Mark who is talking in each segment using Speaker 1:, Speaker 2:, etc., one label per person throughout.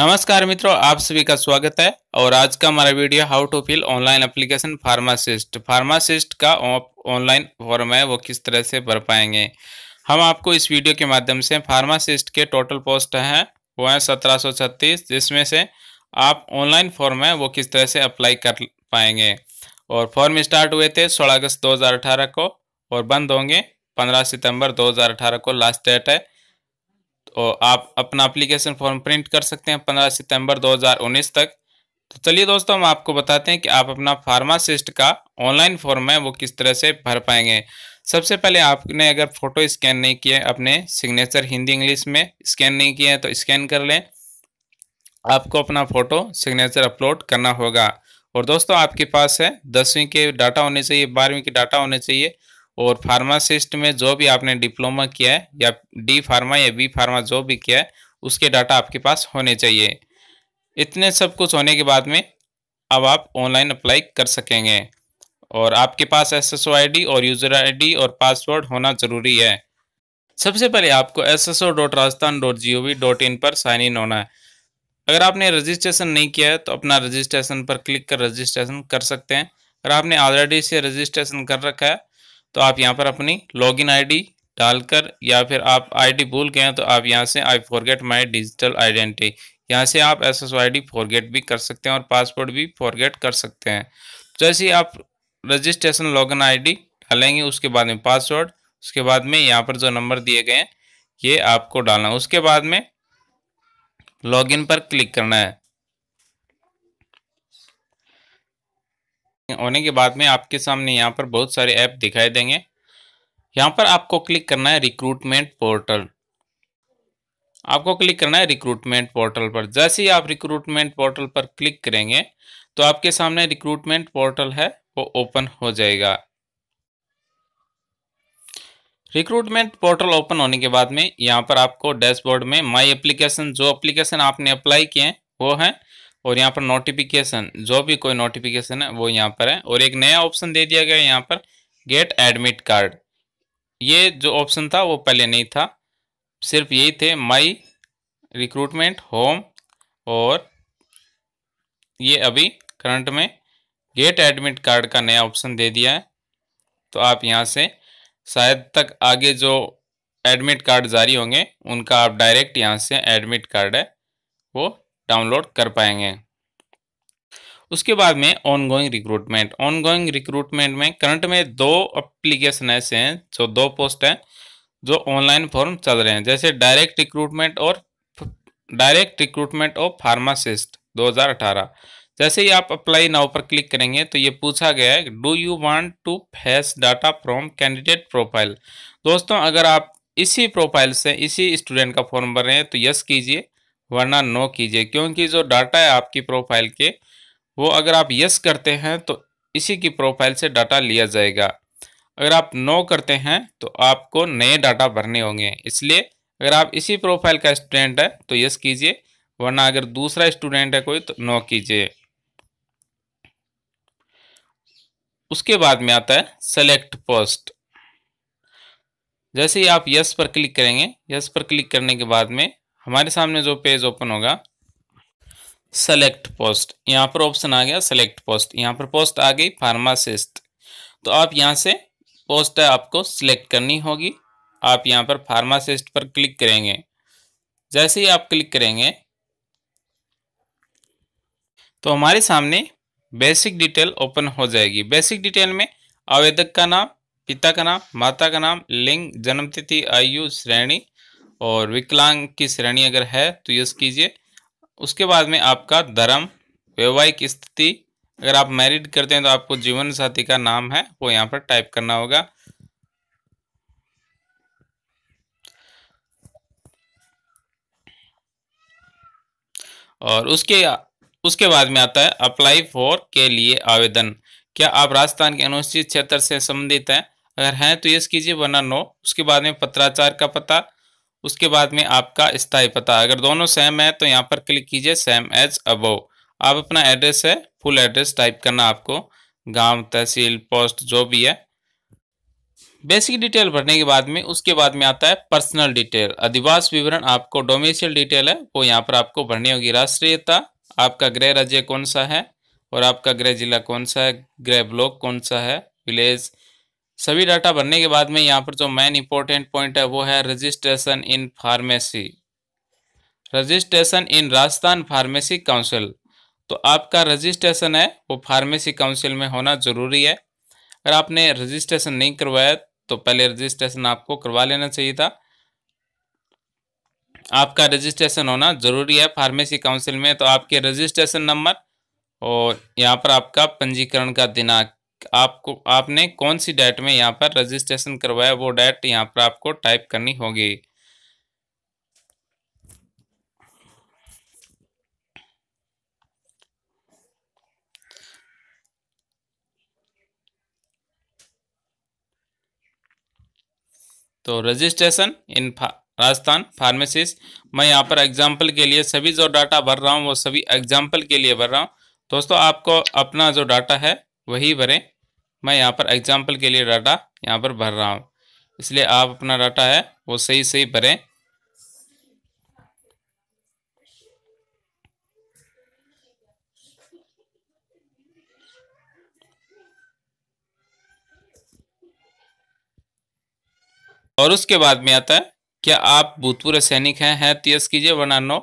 Speaker 1: नमस्कार मित्रों आप सभी का स्वागत है और आज का हमारा video how to fill online application pharmacist pharmacist का ऑनलाइन फॉर्म है वो किस तरह से भर पाएंगे हम आपको इस वीडियो के माध्यम से फार्मासिस्ट के टोटल पोस्ट हैं वो हैं सत्रह सौ छत्तीस जिसमें से आप ऑनलाइन फॉर्म है वो किस तरह से अप्लाई कर पाएंगे और फॉर्म स्टार्ट हुए थे सोलह अगस्त दो को और बंद होंगे पंद्रह सितम्बर दो को लास्ट डेट है और तो आप अपना अप्लीकेशन फॉर्म प्रिंट कर सकते हैं पंद्रह सितंबर 2019 तक तो चलिए दोस्तों हम आपको बताते हैं कि आप अपना फार्मासिस्ट का ऑनलाइन फॉर्म है वो किस तरह से भर पाएंगे सबसे पहले आपने अगर फ़ोटो स्कैन नहीं किए अपने सिग्नेचर हिंदी इंग्लिश में स्कैन नहीं किए हैं तो स्कैन कर लें आपको अपना फ़ोटो सिग्नेचर अपलोड करना होगा और दोस्तों आपके पास है दसवीं के डाटा होने चाहिए बारहवीं के डाटा होने चाहिए और फार्मासिस्ट में जो भी आपने डिप्लोमा किया है या डी फार्मा या बी फार्मा जो भी किया है उसके डाटा आपके पास होने चाहिए इतने सब कुछ होने के बाद में अब आप ऑनलाइन अप्लाई कर सकेंगे और आपके पास एस एस और यूज़र आईडी और पासवर्ड होना ज़रूरी है सबसे पहले आपको S S O dot Rajasthan dot G O V dot in पर साइन इन होना है अगर आपने रजिस्ट्रेशन नहीं किया है तो अपना रजिस्ट्रेशन पर क्लिक कर रजिस्ट्रेशन कर सकते हैं अगर आपने ऑलरेडी से रजिस्ट्रेशन कर रखा है तो आप यहाँ पर अपनी लॉगिन आईडी डालकर या फिर आप आईडी भूल गए हैं तो आप यहाँ से I forget my digital identity यहाँ से आप S S I D forget भी कर सकते हैं और पासवर्ड भी फॉरगेट कर सकते हैं तो जैसे ही आप रजिस्ट्रेशन लॉगिन इन डालेंगे उसके बाद में पासवर्ड उसके बाद में यहाँ पर जो नंबर दिए गए हैं ये आपको डालना है उसके बाद में लॉगिन पर क्लिक करना है होने के बाद में आपके सामने यहाँ पर बहुत सारे ऐप दिखाई देंगे यहाँ पर आपको क्लिक करना है रिक्रूटमेंट पोर्टल आपको क्लिक करना है रिक्रूटमेंट पोर्टल पर जैसे ही आप रिक्रूटमेंट पोर्टल पर क्लिक करेंगे तो आपके सामने रिक्रूटमेंट पोर्टल है वो ओपन हो जाएगा रिक्रूटमेंट पोर्टल ओपन होने के बाद में यहाँ पर आपको डैशबोर्ड में माय एप्लीकेशन जो एप्लीकेशन आपने अप्लाई किए हैं वो है और यहाँ पर नोटिफिकेशन जो भी कोई नोटिफिकेशन है वो यहाँ पर है और एक नया ऑप्शन दे दिया गया यहाँ पर गेट एडमिट कार्ड ये जो ऑप्शन था वो पहले नहीं था सिर्फ यही थे माई रिक्रूटमेंट होम और ये अभी करंट में गेट एडमिट कार्ड का नया ऑप्शन दे दिया है तो आप यहाँ से शायद तक आगे जो एडमिट कार्ड जारी होंगे उनका आप डायरेक्ट यहाँ से एडमिट कार्ड है वो डाउनलोड कर पाएंगे उसके बाद में ऑनगोइंग रिक्रूटमेंट ऑनगोइंग रिक्रूटमेंट में करंट में दो अप्लीकेशन ऐसे हैं जो दो पोस्ट हैं जो ऑनलाइन फॉर्म चल रहे हैं जैसे डायरेक्ट रिक्रूटमेंट और डायरेक्ट रिक्रूटमेंट ऑफ फार्मासिस्ट 2018 जैसे ही आप अप्लाई नाउ पर क्लिक करेंगे तो ये पूछा गया है do you want to fetch data from candidate profile दोस्तों अगर आप इसी प्रोफाइल से इसी स्टूडेंट का फॉर्म भर रहे हैं तो यस कीजिए वरना नो कीजिए क्योंकि जो डाटा है आपकी प्रोफाइल के वो अगर आप यस करते हैं तो इसी की प्रोफाइल से डाटा लिया जाएगा अगर आप नो करते हैं तो आपको नए डाटा भरने होंगे इसलिए अगर आप इसी प्रोफाइल का स्टूडेंट है तो यस कीजिए वरना अगर दूसरा स्टूडेंट है कोई तो नो कीजिए उसके बाद में आता है सेलेक्ट पोस्ट जैसे ही आप यस पर क्लिक करेंगे यस पर क्लिक करने के बाद में हमारे सामने जो पेज ओपन होगा सेलेक्ट पोस्ट यहाँ पर ऑप्शन आ गया सेलेक्ट पोस्ट यहाँ पर पोस्ट आ गई फार्मासिस्ट तो आप यहाँ से पोस्ट आपको सिलेक्ट करनी होगी आप यहाँ पर फार्मासिस्ट पर क्लिक करेंगे जैसे ही आप क्लिक करेंगे तो हमारे सामने बेसिक डिटेल ओपन हो जाएगी बेसिक डिटेल में आवेदक का नाम पिता का नाम माता का नाम लिंग जन्मतिथि आयु श्रेणी और विकलांग की श्रेणी अगर है तो यस कीजिए उसके बाद में आपका धर्म वैवाहिक स्थिति अगर आप मैरिड करते हैं तो आपको जीवन साथी का नाम है वो यहाँ पर टाइप करना होगा और उसके उसके बाद में आता है अप्लाई फॉर के लिए आवेदन क्या आप राजस्थान के अनुसूचित क्षेत्र से संबंधित हैं अगर हैं तो यस कीजिए वरना नो उसके बाद में पत्राचार का पता उसके बाद में आपका स्थाई पता अगर दोनों सेम है तो यहाँ पर क्लिक कीजिए सेम एज अबव आप अपना एड्रेस है फुल एड्रेस टाइप करना आपको गांव तहसील पोस्ट जो भी है बेसिक डिटेल भरने के बाद में उसके बाद में आता है पर्सनल डिटेल अधिवास विवरण आपको डोमेसियल डिटेल है वो यहाँ पर आपको भरनी होगी राष्ट्रीयता आपका गृह राज्य कौन सा है और आपका गृह जिला कौन सा है गृह ब्लॉक कौन सा है विलेज सभी डाटा भरने के बाद में यहाँ पर जो मेन इंपॉर्टेंट पॉइंट है वो है registration in pharmacy registration in Rajasthan pharmacy council तो आपका रजिस्ट्रेशन है वो फार्मेसी काउंसिल में होना ज़रूरी है अगर आपने रजिस्ट्रेशन नहीं करवाया तो पहले रजिस्ट्रेशन आपको करवा लेना चाहिए था आपका रजिस्ट्रेशन होना ज़रूरी है फार्मेसी काउंसिल में तो आपके रजिस्ट्रेशन नंबर और यहाँ पर आपका पंजीकरण का दिनांक आपको आपने कौन सी डेट में यहाँ पर रजिस्ट्रेशन करवाया वो डेट यहाँ पर आपको टाइप करनी होगी तो रजिस्ट्रेशन इन राजस्थान फार्मेसिस्ट मैं यहाँ पर एग्जाम्पल के लिए सभी जो डाटा भर रहा हूँ वो सभी एग्जाम्पल के लिए भर रहा हूँ दोस्तों आपको अपना जो डाटा है वही भरें मैं यहाँ पर एग्जाम्पल के लिए डाटा यहाँ पर भर रहा हूँ इसलिए आप अपना डाटा है वो सही सही भरें और उसके बाद में आता है क्या आप भूतपूर्व सैनिक हैं हैं तो यस कीजिए वरना नो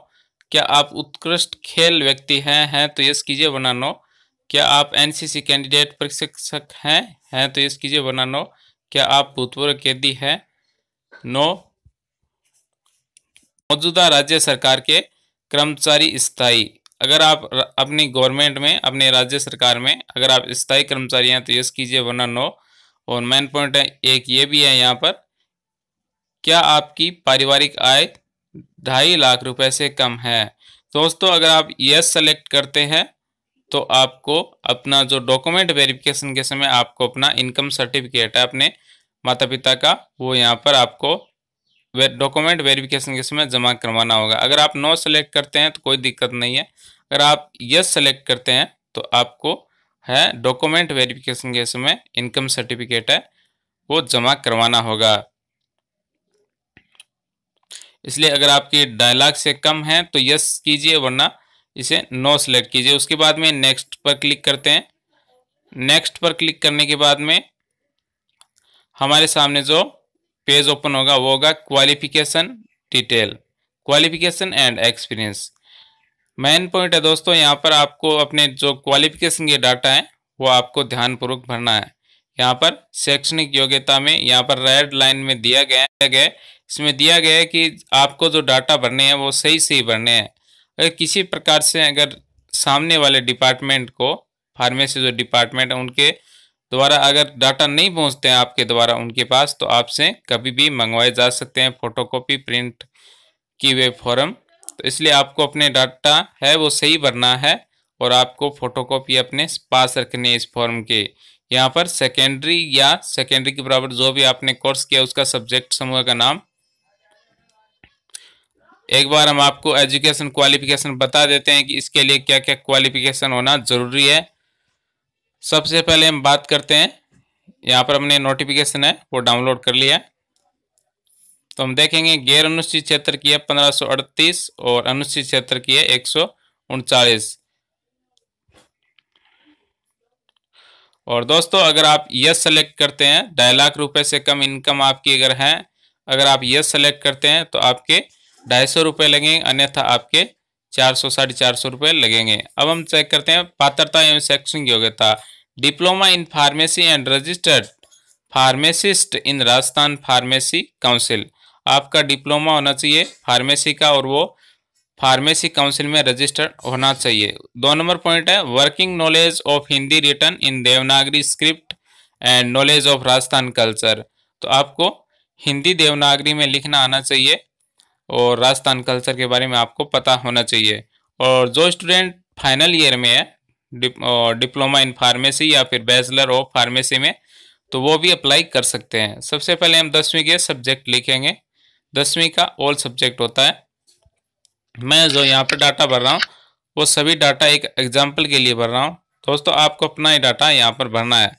Speaker 1: क्या आप उत्कृष्ट खेल व्यक्ति हैं हैं तो यस कीजिए वरना नो क्या आप एनसीसी कैंडिडेट प्रशिक्षक हैं हैं तो यस कीजिए वरना नो क्या आप भूतपूर्व कैदी हैं नो मौजूदा राज्य सरकार के कर्मचारी स्थायी अगर आप अपनी गवर्नमेंट में अपने राज्य सरकार में अगर आप स्थायी कर्मचारी हैं तो यस कीजिए वरना नो और मेन पॉइंट एक ये भी है यहाँ पर क्या आपकी पारिवारिक आय ढाई लाख रुपए से कम है दोस्तों अगर आप यस सेलेक्ट करते हैं तो आपको अपना जो डॉक्यूमेंट वेरिफिकेशन के समय आपको अपना इनकम सर्टिफिकेट है अपने माता पिता का वो यहाँ पर आपको डॉक्यूमेंट वेरिफिकेशन के समय जमा करवाना होगा अगर आप नो सेलेक्ट करते हैं तो कोई दिक्कत नहीं है अगर आप यस सेलेक्ट करते हैं तो आपको है डॉक्यूमेंट वेरिफिकेशन के समय इनकम सर्टिफिकेट है वो जमा करवाना होगा इसलिए अगर आपकी डायलॉग से कम है तो यस कीजिए वरना इसे नो सेलेक्ट कीजिए उसके बाद में नेक्स्ट पर क्लिक करते हैं नेक्स्ट पर क्लिक करने के बाद में हमारे सामने जो पेज ओपन होगा वो होगा qualification detail qualification and experience main point है दोस्तों यहाँ पर आपको अपने जो क्वालिफिकेशन के डाटा है वो आपको ध्यानपूर्वक भरना है यहाँ पर शैक्षणिक योग्यता में यहाँ पर रेड लाइन में दिया गया है इसमें दिया गया है कि आपको जो डाटा भरने हैं वो सही सही भरने हैं अगर किसी प्रकार से अगर सामने वाले डिपार्टमेंट को फार्मेसी जो डिपार्टमेंट है उनके द्वारा अगर डाटा नहीं पहुंचते हैं आपके द्वारा उनके पास तो आपसे कभी भी मंगवाए जा सकते हैं फोटोकॉपी प्रिंट की वे फॉर्म तो इसलिए आपको अपने डाटा है वो सही भरना है और आपको फोटोकॉपी अपने पास रखनी है इस फॉर्म के यहाँ पर सेकेंडरी या सेकेंडरी के बराबर जो भी आपने कोर्स किया उसका सब्जेक्ट समूह का नाम एक बार हम आपको एजुकेशन क्वालिफिकेशन बता देते हैं कि इसके लिए क्या क्या क्वालिफिकेशन होना ज़रूरी है सबसे पहले हम बात करते हैं यहाँ पर हमने नोटिफिकेशन है वो डाउनलोड कर लिया तो हम देखेंगे गैर अनुसूचित क्षेत्र की है पंद्रह और अनुसूचित क्षेत्र की है एक और दोस्तों अगर आप यस सेलेक्ट करते हैं ढाई लाख रुपए से कम इनकम आपकी अगर है अगर आप यस सेलेक्ट करते हैं तो आपके ढाई सौ रुपये लगेंगे अन्यथा आपके चार सौ साढ़े चार सौ रुपये लगेंगे अब हम चेक करते हैं पात्रता एवं शैक्षणिक योग्यता diploma in pharmacy and registered pharmacist in Rajasthan pharmacy council आपका डिप्लोमा होना चाहिए फार्मेसी का और वो फार्मेसी काउंसिल में रजिस्टर्ड होना चाहिए दो नंबर पॉइंट है working knowledge of Hindi written in Devanagari script and knowledge of Rajasthan culture तो आपको हिंदी देवनागरी में लिखना आना चाहिए और राजस्थान कल्चर के बारे में आपको पता होना चाहिए और जो स्टूडेंट फाइनल ईयर में है डिप्लोमा इन फार्मेसी या फिर बैचलर ऑफ फार्मेसी में तो वो भी अप्लाई कर सकते हैं सबसे पहले हम दसवीं के सब्जेक्ट लिखेंगे दसवीं का ऑल सब्जेक्ट होता है मैं जो यहाँ पर डाटा भर रहा हूँ वो सभी डाटा एक एग्जाम्पल के लिए भर रहा हूँ दोस्तों आपको अपना ही डाटा यहाँ पर भरना है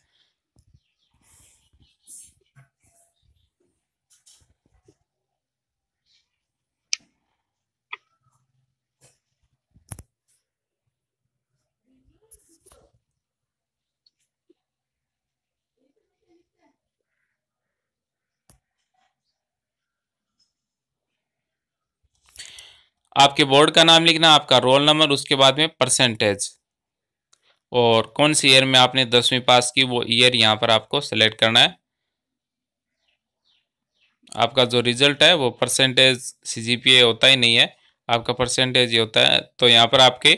Speaker 1: आपके बोर्ड का नाम लिखना आपका रोल नंबर उसके बाद में परसेंटेज और कौन सी ईयर में आपने दसवीं पास की वो ईयर यहाँ पर आपको सेलेक्ट करना है आपका जो रिजल्ट है वो परसेंटेज सीजीपीए होता ही नहीं है आपका परसेंटेज ये होता है तो यहाँ पर आपके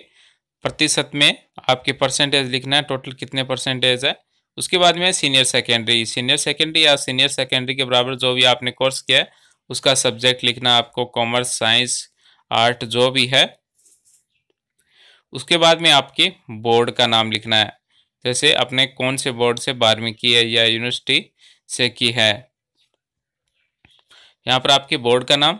Speaker 1: प्रतिशत में आपके परसेंटेज लिखना है टोटल कितने परसेंटेज है उसके बाद में सीनियर सेकेंडरी सीनियर सेकेंडरी या सीनियर सेकेंडरी के बराबर जो भी आपने कोर्स किया है उसका सब्जेक्ट लिखना आपको कॉमर्स साइंस आर्ट जो भी है उसके बाद में आपके बोर्ड का नाम लिखना है जैसे आपने कौन से बोर्ड से बारहवीं की है या यूनिवर्सिटी से की है यहाँ पर आपके बोर्ड का नाम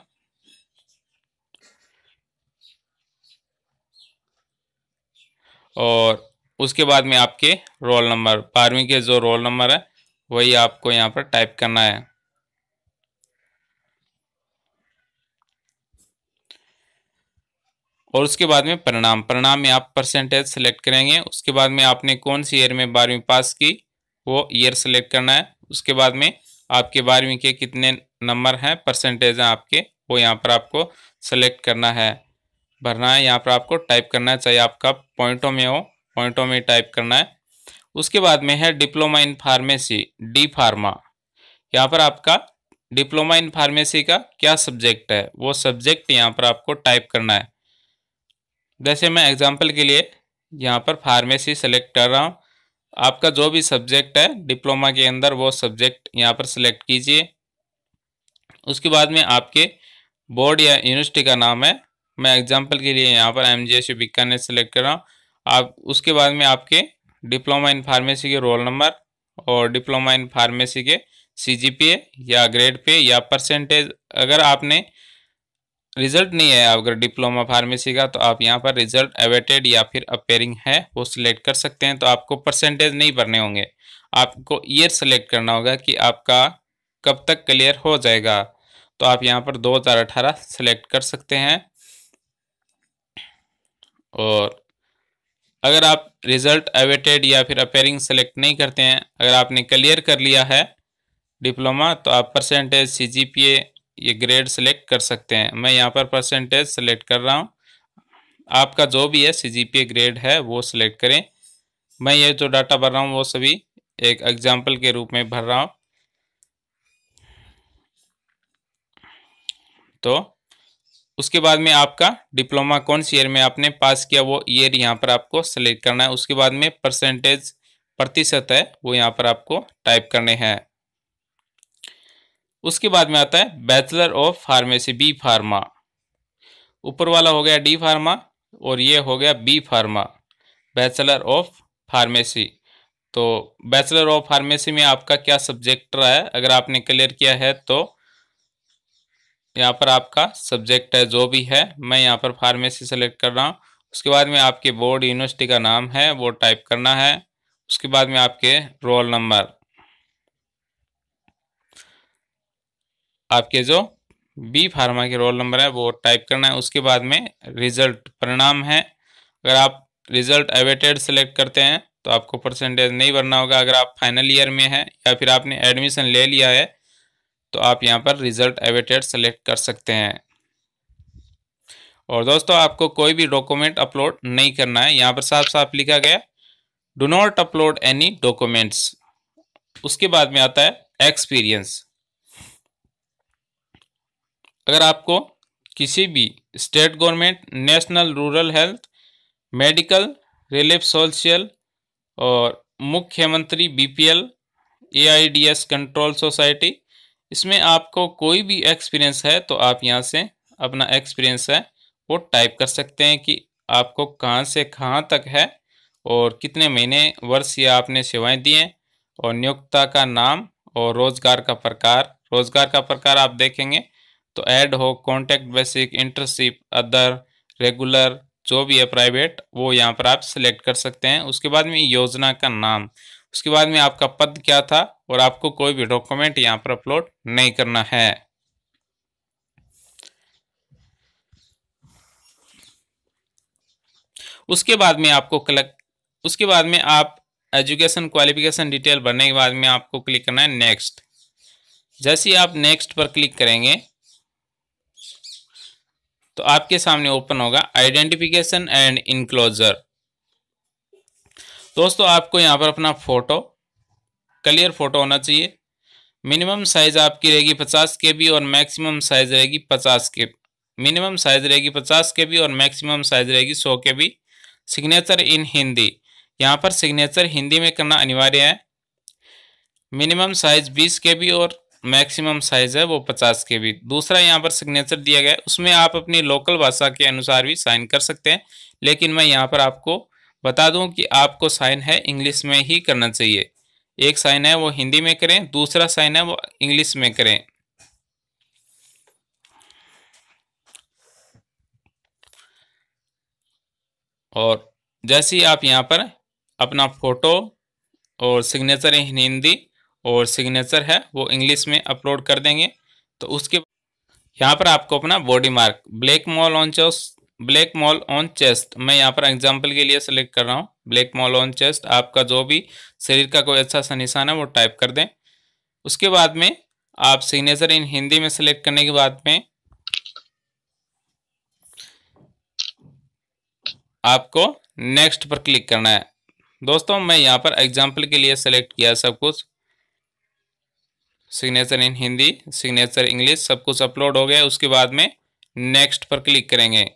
Speaker 1: और उसके बाद में आपके रोल नंबर बारहवीं के जो रोल नंबर है वही आपको यहाँ पर टाइप करना है और उसके बाद में परिणाम परिणाम में आप परसेंटेज सेलेक्ट करेंगे उसके बाद में आपने कौन सी ईयर में बारहवीं पास की वो ईयर सेलेक्ट करना है उसके बाद में आपके बारहवीं के कितने नंबर हैं परसेंटेज हैं आपके वो यहाँ पर आपको सेलेक्ट करना है भरना है यहाँ पर आपको टाइप करना है चाहे आपका पॉइंटों में हो पॉइंटों में टाइप करना है उसके बाद में है diploma in pharmacy D pharma यहाँ पर आपका डिप्लोमा इन फार्मेसी का क्या सब्जेक्ट है वो सब्जेक्ट यहाँ पर आपको टाइप करना है वैसे मैं एग्जाम्पल के लिए यहाँ पर फार्मेसी सेलेक्ट कर रहा हूँ आपका जो भी सब्जेक्ट है डिप्लोमा के अंदर वो सब्जेक्ट यहाँ पर सेलेक्ट कीजिए उसके बाद में आपके बोर्ड या यूनिवर्सिटी का नाम है मैं एग्जाम्पल के लिए यहाँ पर M G S Bikaner select कर रहा हूँ आप उसके बाद में आपके डिप्लोमा इन फार्मेसी के रोल नंबर और डिप्लोमा इन फार्मेसी के सी जी या ग्रेड पे या परसेंटेज अगर आपने रिजल्ट नहीं है अगर डिप्लोमा फार्मेसी का तो आप यहाँ पर रिजल्ट अवेटेड या फिर अपेयरिंग है वो सिलेक्ट कर सकते हैं तो आपको परसेंटेज नहीं भरने होंगे आपको ईयर सेलेक्ट करना होगा कि आपका कब तक क्लियर हो जाएगा तो आप यहाँ पर 2018 सेलेक्ट कर सकते हैं और अगर आप रिजल्ट अवेटेड या फिर अपेयरिंग सेलेक्ट नहीं करते हैं अगर आपने क्लियर कर लिया है डिप्लोमा तो आप percentage C G P A ये ग्रेड सेलेक्ट कर सकते हैं मैं यहाँ पर परसेंटेज सेलेक्ट कर रहा हूँ आपका जो भी है सी ग्रेड है वो सिलेक्ट करें मैं ये जो डाटा भर रहा हूँ वो सभी एक एग्जाम्पल के रूप में भर रहा हूँ तो उसके बाद में आपका डिप्लोमा कौन सी ईयर में आपने पास किया वो ईयर यहाँ पर आपको सेलेक्ट करना है उसके बाद में परसेंटेज प्रतिशत है वो यहाँ पर आपको टाइप करने हैं उसके बाद में आता है bachelor of pharmacy B pharma ऊपर वाला हो गया डी फार्मा और ये हो गया B pharma bachelor of pharmacy तो बैचलर ऑफ फार्मेसी में आपका क्या सब्जेक्ट रहा है अगर आपने क्लियर किया है तो यहाँ पर आपका सब्जेक्ट है जो भी है मैं यहाँ पर फार्मेसी सेलेक्ट कर रहा हूँ उसके बाद में आपके बोर्ड यूनिवर्सिटी का नाम है वो टाइप करना है उसके बाद में आपके रोल नंबर आपके जो बी फार्मा के रोल नंबर है वो टाइप करना है उसके बाद में रिजल्ट परिणाम है अगर आप रिजल्ट एवेटेड सेलेक्ट करते हैं तो आपको परसेंटेज नहीं भरना होगा अगर आप फाइनल ईयर में हैं या फिर आपने एडमिशन ले लिया है तो आप यहाँ पर रिजल्ट एवेटेड सेलेक्ट कर सकते हैं और दोस्तों आपको कोई भी डॉक्यूमेंट अपलोड नहीं करना है यहाँ पर साफ साफ लिखा गया do not upload any documents उसके बाद में आता है एक्सपीरियंस अगर आपको किसी भी state government national rural health medical relief social और मुख्यमंत्री बीपीएल एआईडीएस कंट्रोल सोसाइटी इसमें आपको कोई भी एक्सपीरियंस है तो आप यहाँ से अपना एक्सपीरियंस है वो टाइप कर सकते हैं कि आपको कहाँ से कहाँ तक है और कितने महीने वर्ष या आपने सेवाएं दी हैं और नियोक्ता का नाम और रोज़गार का प्रकार रोज़गार का प्रकार आप देखेंगे तो ad hoc contact basic internship other regular जो भी है प्राइवेट वो यहाँ पर आप सिलेक्ट कर सकते हैं उसके बाद में योजना का नाम उसके बाद में आपका पद क्या था और आपको कोई भी डॉक्यूमेंट यहाँ पर अपलोड नहीं करना है उसके बाद में आपको क्लिक उसके बाद में आप एजुकेशन क्वालिफिकेशन डिटेल भरने के बाद में आपको क्लिक करना है नेक्स्ट जैसे ही आप नेक्स्ट पर क्लिक करेंगे तो आपके सामने ओपन होगा आइडेंटिफिकेशन एंड इनक्लोजर दोस्तों आपको यहाँ पर अपना फ़ोटो क्लियर फ़ोटो होना चाहिए मिनिमम साइज़ आपकी रहेगी पचास के बी और मैक्सिमम साइज़ रहेगी पचास के मिनिमम साइज़ रहेगी पचास के बी और मैक्सिमम साइज़ रहेगी सौ के बी सिग्नेचर इन हिंदी यहाँ पर सिग्नेचर हिंदी में करना अनिवार्य है मिनिमम साइज़ बीस के बी और मैक्सिमम साइज है वो पचास के बी दूसरा यहाँ पर सिग्नेचर दिया गया है उसमें आप अपनी लोकल भाषा के अनुसार भी साइन कर सकते हैं लेकिन मैं यहाँ पर आपको बता दूँ कि आपको साइन है इंग्लिश में ही करना चाहिए एक साइन है वो हिंदी में करें दूसरा साइन है वो इंग्लिश में करें और जैसे ही आप यहाँ पर अपना फोटो और सिग्नेचर इन हिंदी और सिग्नेचर है वो इंग्लिश में अपलोड कर देंगे तो उसके यहाँ पर आपको अपना body mark black mole on chest black mole on chest मैं यहाँ पर एग्जांपल के लिए सेलेक्ट कर रहा हूँ ब्लैक मॉल ऑन चेस्ट आपका जो भी शरीर का कोई अच्छा सा निशान है वो टाइप कर दें उसके बाद में आप सिग्नेचर इन हिंदी में सेलेक्ट करने के बाद में आपको नेक्स्ट पर क्लिक करना है दोस्तों मैं यहाँ पर एग्जाम्पल के लिए सेलेक्ट किया सब कुछ signature in Hindi signature English सब कुछ अपलोड हो गया उसके बाद में नेक्स्ट पर क्लिक करेंगे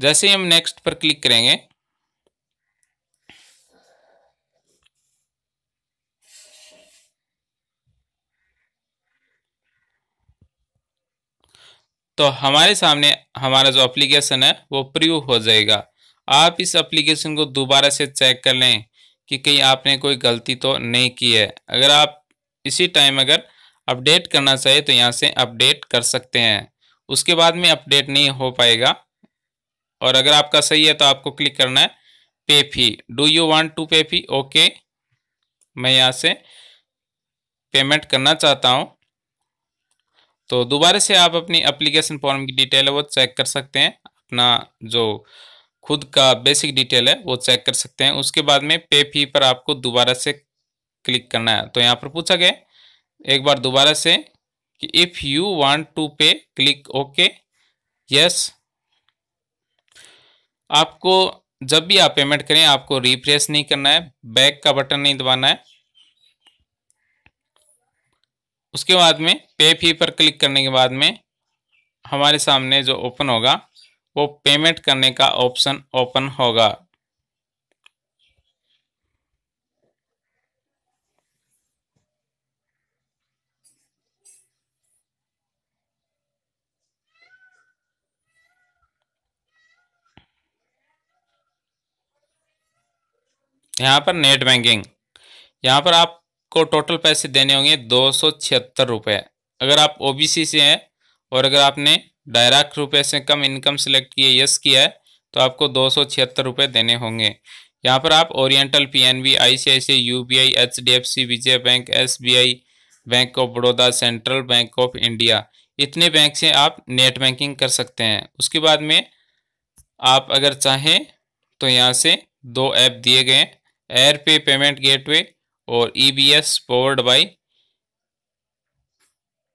Speaker 1: जैसे ही हम नेक्स्ट पर क्लिक करेंगे तो हमारे सामने हमारा जो एप्लीकेशन है वो प्रूव हो जाएगा आप इस एप्लीकेशन को दोबारा से चेक कर लें कि कहीं आपने कोई गलती तो नहीं की है अगर आप इसी टाइम अगर अपडेट करना चाहिए तो यहाँ से अपडेट कर सकते हैं उसके बाद में अपडेट नहीं हो पाएगा और अगर आपका सही है तो आपको क्लिक करना है pay fee do you want to pay fee okay मैं यहाँ से पेमेंट करना चाहता हूँ तो दोबारा से आप अपनी एप्लीकेशन फॉर्म की डिटेल है वो चेक कर सकते हैं अपना जो खुद का बेसिक डिटेल है वो चेक कर सकते हैं उसके बाद में पे फी पर आपको दोबारा से क्लिक करना है तो यहाँ पर पूछा गया एक बार दोबारा से कि if you want to pay click okay yes आपको जब भी आप पेमेंट करें आपको रिफ्रेश नहीं करना है बैक का बटन नहीं दबाना है उसके बाद में पे फी पर क्लिक करने के बाद में हमारे सामने जो ओपन होगा वो पेमेंट करने का ऑप्शन ओपन होगा यहाँ पर नेट बैंकिंग यहाँ पर आपको टोटल पैसे देने होंगे दो सौ छिहत्तर रुपये अगर आप ओबीसी से हैं और अगर आपने डायरेक्ट रुपये से कम इनकम सेलेक्ट किए यस किया है तो आपको दो सौ छिहत्तर देने होंगे यहाँ पर आप Oriental PNB ICICI UBI HDFC Vijaya bank SBI bank of Baroda central bank of India इतने बैंक से आप नेट बैंकिंग कर सकते हैं उसके बाद में आप अगर चाहें तो यहाँ से दो ऐप दिए गए एयर पे पेमेंट गेटवे और E B S powered by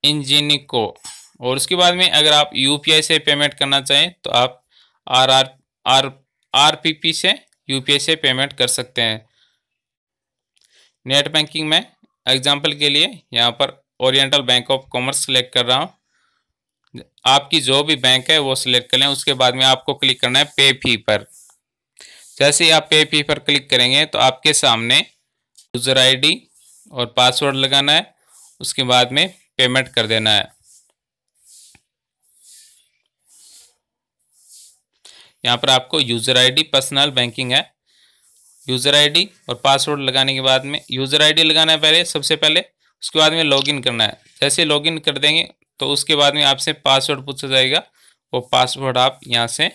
Speaker 1: Ingenico और उसके बाद में अगर आप यू से पेमेंट करना चाहें तो आप R R R R P P से यू से पेमेंट कर सकते हैं नेट बैंकिंग में एग्जांपल के लिए यहाँ पर Oriental bank of commerce select कर रहा हूँ आपकी जो भी बैंक है वो सिलेक्ट कर लें उसके बाद में आपको क्लिक करना है पे फी पर जैसे ही आप पे फी पर क्लिक करेंगे तो आपके सामने यूज़र आई और पासवर्ड लगाना है उसके बाद में पेमेंट कर देना है यहाँ पर आपको यूज़र आईडी पर्सनल बैंकिंग है यूज़र आईडी और पासवर्ड लगाने के बाद में यूज़र आईडी लगाना है पहले सबसे पहले उसके बाद में लॉगिन करना है जैसे लॉगिन कर देंगे तो उसके बाद में आपसे पासवर्ड पूछा जाएगा वो पासवर्ड आप यहाँ से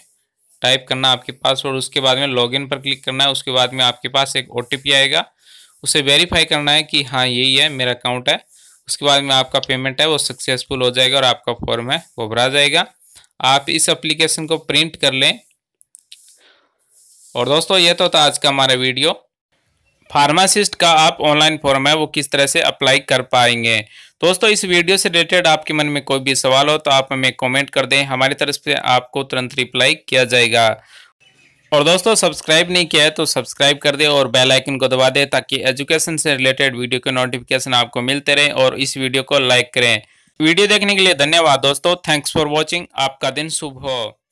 Speaker 1: टाइप करना आपके पासवर्ड उसके बाद में लॉगिन पर क्लिक करना है उसके बाद में आपके पास एक ओ आएगा उसे वेरीफाई करना है कि हाँ यही है मेरा अकाउंट है उसके बाद में आपका पेमेंट है वो सक्सेसफुल हो जाएगा और आपका फॉर्म है वो भरा जाएगा आप इस एप्लीकेशन को प्रिंट कर लें और दोस्तों ये तो था आज का हमारा वीडियो फार्मासिस्ट का आप ऑनलाइन फॉर्म है वो किस तरह से अप्लाई कर पाएंगे दोस्तों इस वीडियो से रिलेटेड आपके मन में कोई भी सवाल हो तो आप हमें कमेंट कर दें हमारी तरफ से आपको तुरंत रिप्लाई किया जाएगा और दोस्तों सब्सक्राइब नहीं किया है तो सब्सक्राइब कर दे और बेल आइकन को दबा दे ताकि एजुकेशन से रिलेटेड वीडियो के नोटिफिकेशन आपको मिलते रहें और इस वीडियो को लाइक करें वीडियो देखने के लिए धन्यवाद दोस्तों थैंक्स फॉर वॉचिंग आपका दिन शुभ हो